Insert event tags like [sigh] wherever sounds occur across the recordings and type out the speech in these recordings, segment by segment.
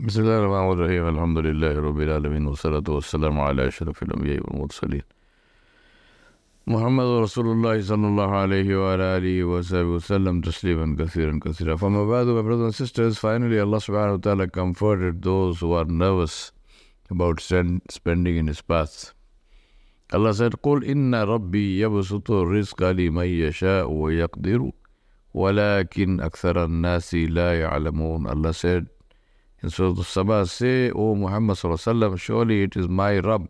بسم الله الرحمن الرحيم الحمد لله رب العالمين والصلاة والسلام على أشرف الأنبياء والمرسلين محمد رسول الله صلى الله عليه وعلى آله وصحبه وسلم تسليما كثيرا كثيرا فما بعد my brothers and sisters finally Allah subhanahu wa ta'ala comforted those who are nervous about spending in his path Allah said قل إن ربي يبسط الرزق لمن يشاء ويقدر ولكن أكثر الناس لا يعلمون Allah said So the Sabah, say, O Muhammad sallam, surely it is my Rabb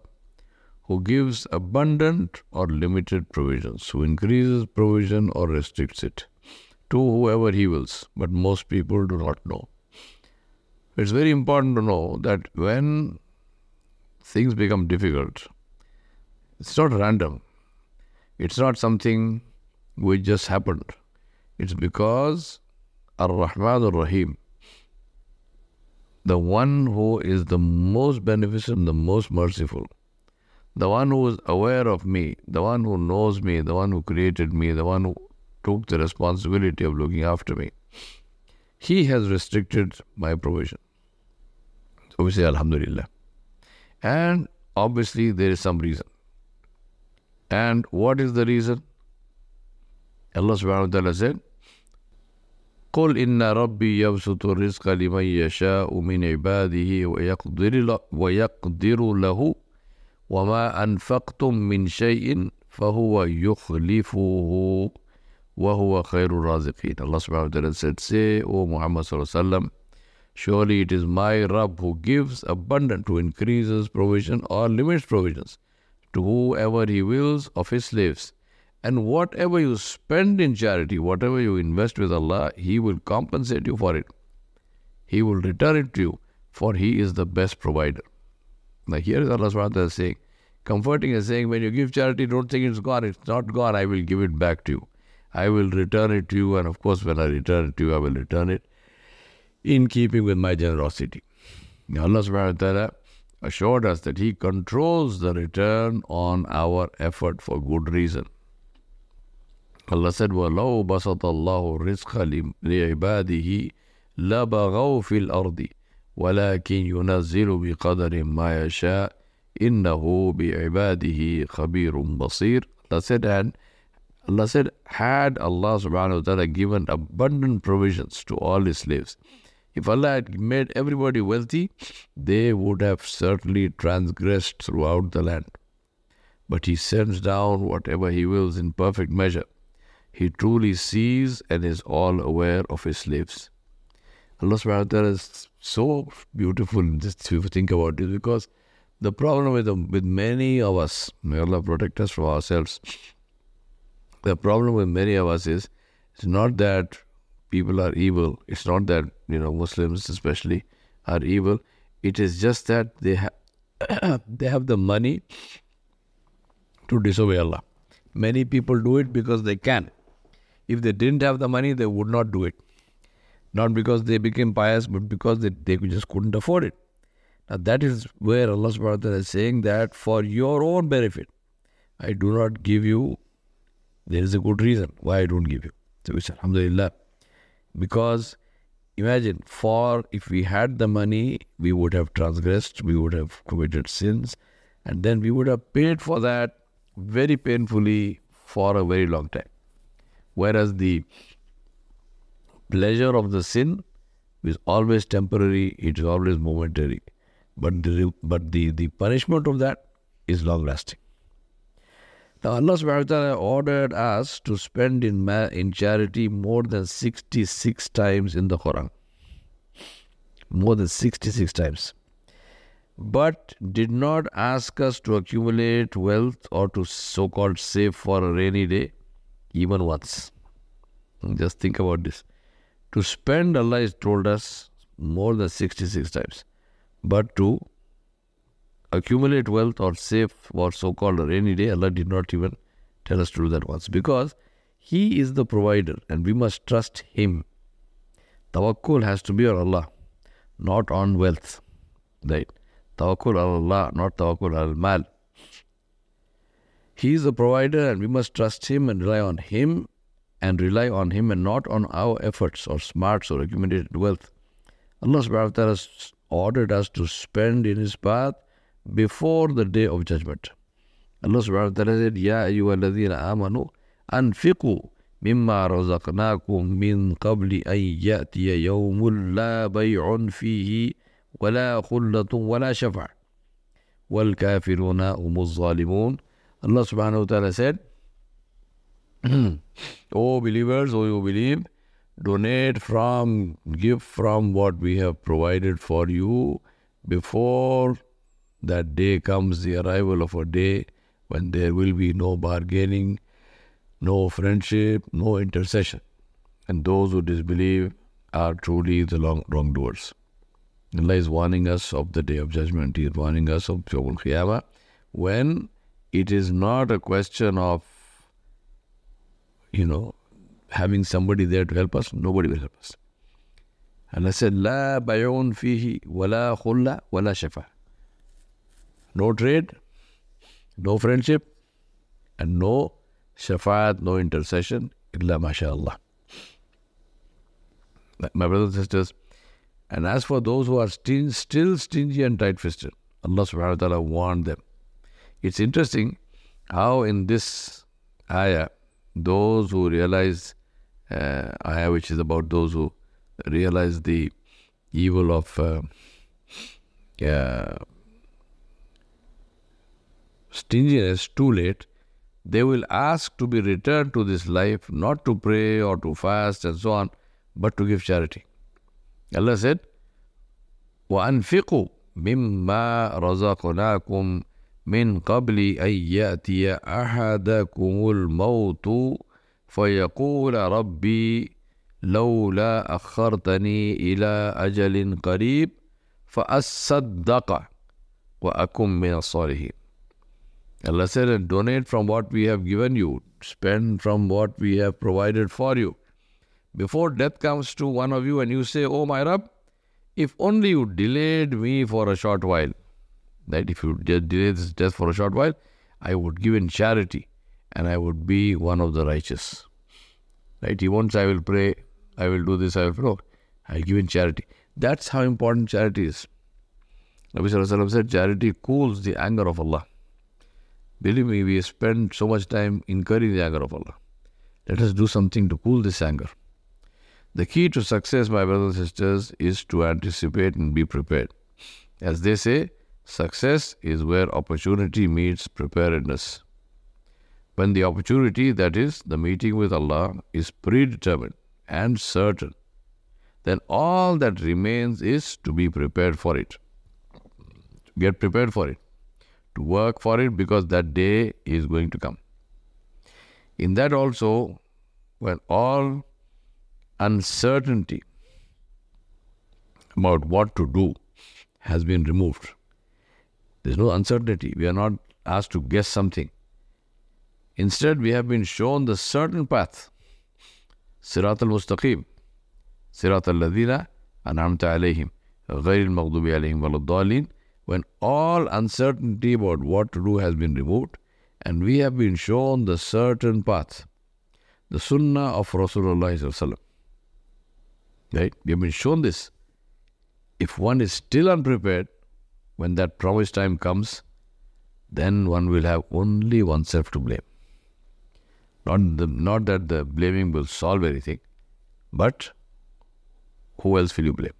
who gives abundant or limited provisions, who increases provision or restricts it to whoever he wills. But most people do not know. It's very important to know that when things become difficult, it's not random. It's not something which just happened. It's because Ar-Rahman Ar-Rahim, the one who is the most beneficent, the most merciful, the one who is aware of me, the one who knows me, the one who created me, the one who took the responsibility of looking after me. He has restricted my provision. So we say, Alhamdulillah. And obviously, there is some reason. And what is the reason? Allah subhanahu wa ta'ala said, قل إن ربي يبسط الرزق لمن يشاء من عباده ويقدر له, ويقدر له وما أنفقتم من شيء فهو يخلفه وهو خير الرازقين الله سبحانه وتعالى said say O Muhammad صلى الله عليه وسلم surely it is my رب who gives abundant who increases provision or limits provisions to whoever he wills of his slaves And whatever you spend in charity, whatever you invest with Allah, He will compensate you for it. He will return it to you, for He is the best provider. Now here is Allah subhanahu saying, comforting and saying, when you give charity, don't think it's gone. It's not gone. I will give it back to you. I will return it to you. And of course, when I return it to you, I will return it in keeping with my generosity. Now, Allah subhanahu wa ta'ala assured us that He controls the return on our effort for good reason. Allah said, وَلَوْ بَسَطَ اللَّهُ الرِّزْقَ لِعِبَادِهِ لَبَغَوْا فِي الْأَرْضِ ولكن ينزل بقدر ما يشاء إنه بعباده خبير بصير Allah said and Allah said had Allah subhanahu wa ta'ala given abundant provisions to all his slaves if Allah had made everybody wealthy they would have certainly transgressed throughout the land but he sends down whatever he wills in perfect measure he truly sees and is all aware of his slaves. Allah subhanahu wa ta'ala is so beautiful just to think about it because the problem with, with many of us, may Allah protect us from ourselves, the problem with many of us is it's not that people are evil, it's not that, you know, Muslims especially are evil, it is just that they, [coughs] they have the money to disobey Allah. Many people do it because they can. If they didn't have the money, they would not do it. Not because they became pious, but because they, they just couldn't afford it. Now that is where Allah subhanahu wa ta'ala is saying that for your own benefit, I do not give you. There is a good reason why I don't give you. So we said, Alhamdulillah. Because imagine, for if we had the money, we would have transgressed, we would have committed sins, and then we would have paid for that very painfully for a very long time. Whereas the pleasure of the sin is always temporary, it is always momentary. But the, but the, the punishment of that is long lasting. Now, Allah subhanahu wa ta'ala ordered us to spend in, in charity more than 66 times in the Quran. More than 66 times. But did not ask us to accumulate wealth or to so called save for a rainy day even once. Just think about this. To spend, Allah has told us more than 66 times. But to accumulate wealth or save for so called rainy day, Allah did not even tell us to do that once because He is the provider and we must trust Him. Tawakkul has to be on Allah, not on wealth. Right? Tawakkul Allah, not tawakkul al mal. He is the provider, and we must trust Him and rely on Him and rely on Him and not on our efforts or smarts or accumulated wealth. Allah subhanahu wa ta'ala has ordered us to spend in His path before the day of judgment. Allah subhanahu wa ta'ala said, Ya ayyuhalladhina amanu anfiqu مما رزقناكم من قبل أن يأتي يوم لا بيع فيه ولا خلة ولا شفع والكافرون هم الظالمون Allah subhanahu wa ta'ala said, [clears throat] O believers, O you believe, donate from, give from what we have provided for you before that day comes, the arrival of a day when there will be no bargaining, no friendship, no intercession. And those who disbelieve are truly the long, wrongdoers. Allah is warning us of the day of judgment. He is warning us of Yawmul Qiyamah when it is not a question of, you know, having somebody there to help us. Nobody will help us. And I said, La bayun فيه ولا khulla ولا shafa. No trade, no friendship, and no shafaat, no intercession, illa mashallah. My brothers and sisters, and as for those who are still, still stingy and tight fisted, Allah subhanahu wa ta'ala warned them. It's interesting how in this ayah, those who realize, uh, ayah which is about those who realize the evil of uh, uh, stinginess too late, they will ask to be returned to this life, not to pray or to fast and so on, but to give charity. Allah said, وَأَنْفِقُوا مِمَّا رَزَقْنَاكُمْ من قبل أن يأتي أحدكم الموت فيقول ربي لولا أخرتني إلى أجل قريب فأصدق وأكن من الصالحين Allah said, and donate from what we have given you, spend from what we have provided for you. Before death comes to one of you and you say, Oh my Rabb, if only you delayed me for a short while, that if you delay this death for a short while, I would give in charity and I would be one of the righteous. Right? He wants, I will pray, I will do this, I will pray. I'll give in charity. That's how important charity is. Nabi Sallallahu said, charity cools the anger of Allah. Believe me, we spend so much time incurring the anger of Allah. Let us do something to cool this anger. The key to success, my brothers and sisters, is to anticipate and be prepared. As they say, Success is where opportunity meets preparedness. When the opportunity, that is, the meeting with Allah, is predetermined and certain, then all that remains is to be prepared for it. Get prepared for it. To work for it because that day is going to come. In that also, when all uncertainty about what to do has been removed, there's no uncertainty. We are not asked to guess something. Instead, we have been shown the certain path. Sirat al-Mustaqim. Sirat al-Ladina an'amta alayhim. Ghairil Maghdubi عليهم ولا when all uncertainty about what to do has been removed and we have been shown the certain path the sunnah of Rasulullah right we have been shown this if one is still unprepared when that promised time comes, then one will have only oneself to blame. Not, the, not that the blaming will solve anything, but who else will you blame?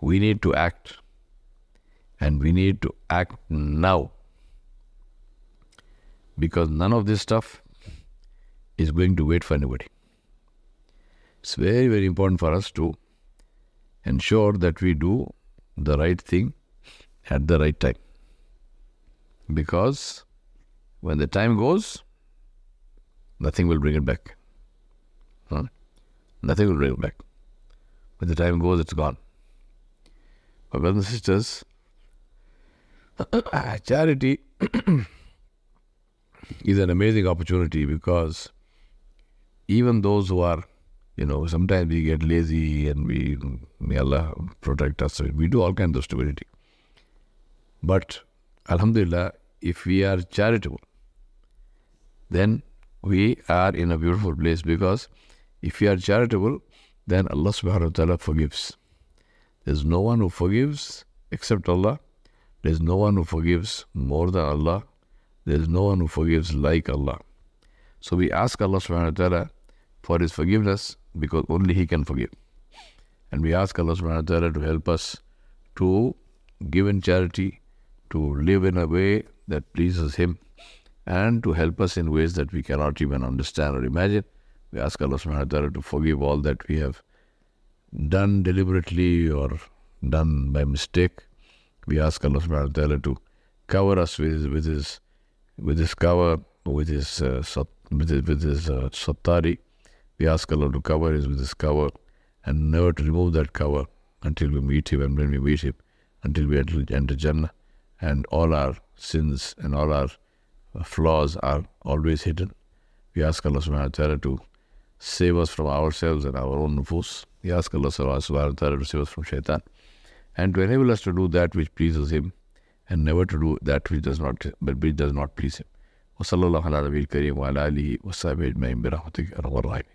We need to act, and we need to act now because none of this stuff is going to wait for anybody. It's very, very important for us to ensure that we do the right thing at the right time. Because when the time goes, nothing will bring it back. Huh? Nothing will bring it back. When the time goes, it's gone. My brothers and sisters, [coughs] charity [coughs] is an amazing opportunity because even those who are you know, sometimes we get lazy and we, may Allah protect us. We do all kinds of stupidity. But Alhamdulillah, if we are charitable, then we are in a beautiful place because if we are charitable, then Allah subhanahu wa ta'ala forgives. There's no one who forgives except Allah. There's no one who forgives more than Allah. There's no one who forgives like Allah. So we ask Allah subhanahu wa ta'ala for His forgiveness because only He can forgive. And we ask Allah subhanahu wa ta'ala to help us to give in charity, to live in a way that pleases Him, and to help us in ways that we cannot even understand or imagine. We ask Allah subhanahu wa ta'ala to forgive all that we have done deliberately or done by mistake. We ask Allah subhanahu wa ta'ala to cover us with, with His with His cover, with His, uh, with his, with his uh, sattari, we ask Allah to cover us with His cover and never to remove that cover until we meet Him and when we meet Him, until we enter Jannah. And all our sins and all our flaws are always hidden. We ask Allah subhanahu wa ta'ala to save us from ourselves and our own nufus. We ask Allah subhanahu wa ta'ala to save us from shaitan and to enable us to do that which pleases Him and never to do that which does not, but which does not please Him. وصلى الله على نبي الكريم وعلى آله وصحبه أجمعين برحمتك